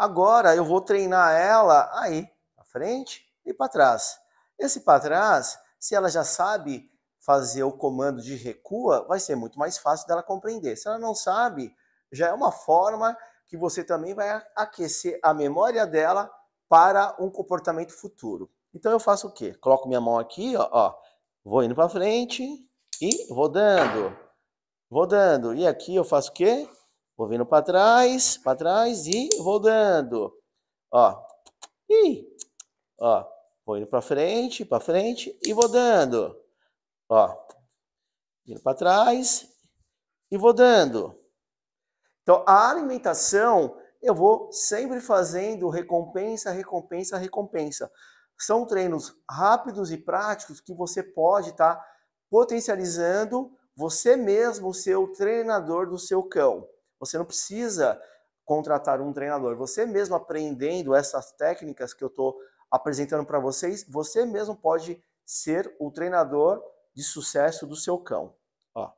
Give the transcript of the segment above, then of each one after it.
Agora eu vou treinar ela aí, para frente e para trás. Esse para trás, se ela já sabe fazer o comando de recua, vai ser muito mais fácil dela compreender. Se ela não sabe, já é uma forma que você também vai aquecer a memória dela para um comportamento futuro. Então eu faço o quê? Coloco minha mão aqui, ó, ó vou indo para frente e rodando, rodando. E aqui eu faço o quê? Vou vindo para trás, para trás e rodando. Ó. E ó, vou indo para frente, para frente e vou dando. Ó. Indo para trás e vou dando. Então, a alimentação eu vou sempre fazendo recompensa, recompensa, recompensa. São treinos rápidos e práticos que você pode estar tá potencializando você mesmo, o seu treinador do seu cão. Você não precisa contratar um treinador. Você mesmo aprendendo essas técnicas que eu estou apresentando para vocês, você mesmo pode ser o treinador de sucesso do seu cão. Ó.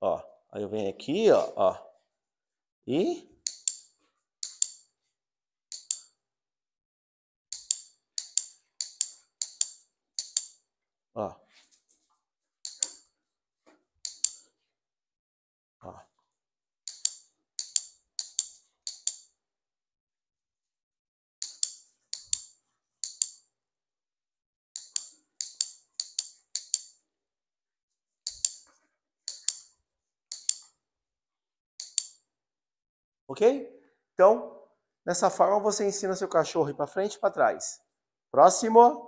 Ó, aí eu venho aqui, ó, ó. E ó. Ok? Então, dessa forma você ensina seu cachorro ir para frente e para trás. Próximo.